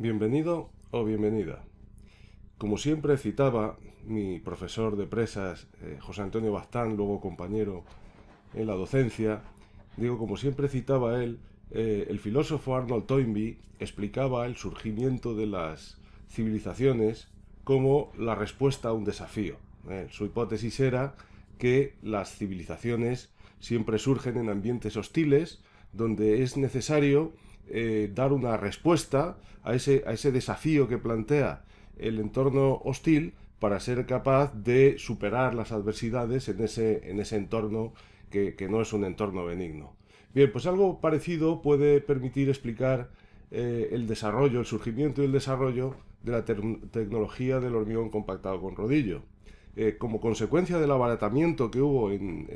Bienvenido o bienvenida. Como siempre citaba mi profesor de presas, eh, José Antonio Bastán, luego compañero en la docencia, digo, como siempre citaba él, eh, el filósofo Arnold Toynbee explicaba el surgimiento de las civilizaciones como la respuesta a un desafío. ¿eh? su hipótesis era que las civilizaciones siempre surgen en ambientes hostiles, donde es necesario eh, dar una respuesta a ese, desafío que plantea el entorno hostil para ser capaz de superar las adversidades en ese, entorno que, no es un entorno benigno. Bien, pues algo parecido puede permitir explicar eh, el desarrollo, el surgimiento y el desarrollo de la tecnología del hormigón compactado con rodillo. Eh, como consecuencia del abaratamiento que hubo en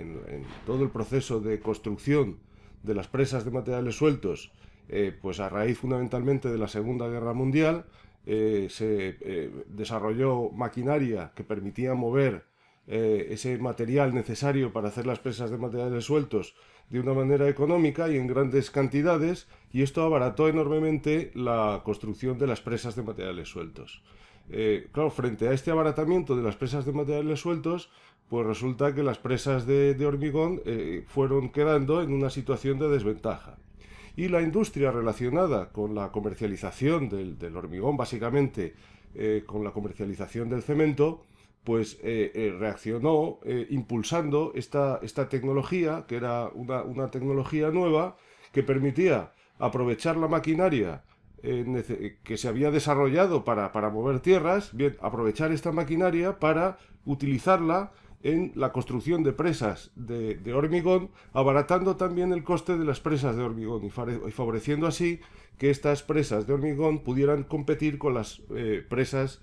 todo el proceso de construcción de las presas de materiales sueltos, eh, pues a raíz fundamentalmente de la Segunda Guerra Mundial, eh, se eh, desarrolló maquinaria que permitía mover ese material necesario para hacer las presas de materiales sueltos de una manera económica y en grandes cantidades, y esto abarató enormemente la construcción de las presas de materiales sueltos. Eh, claro, frente a este abaratamiento de las presas de materiales sueltos, pues resulta que las presas de, hormigón eh, fueron quedando en una situación de desventaja. Y la industria relacionada con la comercialización del, hormigón, básicamente eh, con la comercialización del cemento, pues reaccionó impulsando esta, tecnología, que era una tecnología nueva que permitía aprovechar la maquinaria eh, que se había desarrollado para, mover tierras, bien, aprovechar esta maquinaria para utilizarla en la construcción de presas de, hormigón, abaratando también el coste de las presas de hormigón y, favoreciendo así que estas presas de hormigón pudieran competir con las eh, presas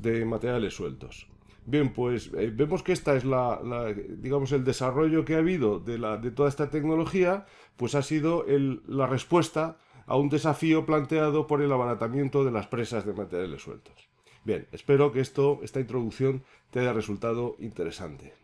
de materiales sueltos. Bien, pues eh, vemos que esta es la, digamos, el desarrollo que ha habido de, la, de toda esta tecnología, pues ha sido la respuesta a un desafío planteado por el abaratamiento de las presas de materiales sueltos. Bien, espero que esto, esta introducción te haya resultado interesante.